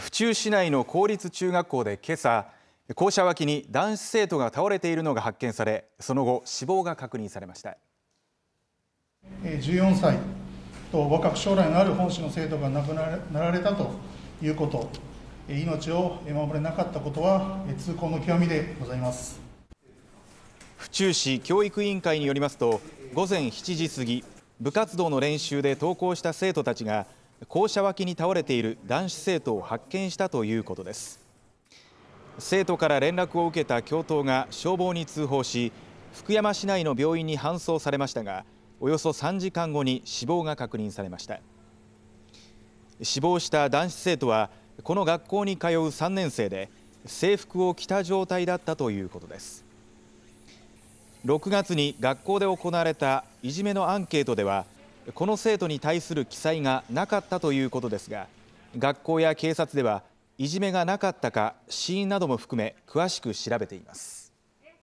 府中市内の公立中学校で今朝校舎脇に男子生徒が倒れているのが発見されその後死亡が確認されました14歳と若く将来のある本市の生徒が亡くなられたということ命を守れなかったことは痛恨の極みでございます府中市教育委員会によりますと午前7時過ぎ部活動の練習で登校した生徒たちが校舎脇に倒れている男子生徒を発見したということです生徒から連絡を受けた教頭が消防に通報し福山市内の病院に搬送されましたがおよそ3時間後に死亡が確認されました死亡した男子生徒はこの学校に通う3年生で制服を着た状態だったということです6月に学校で行われたいじめのアンケートではこの生徒に対する記載がなかったということですが学校や警察ではいじめがなかったか死因なども含め詳しく調べています。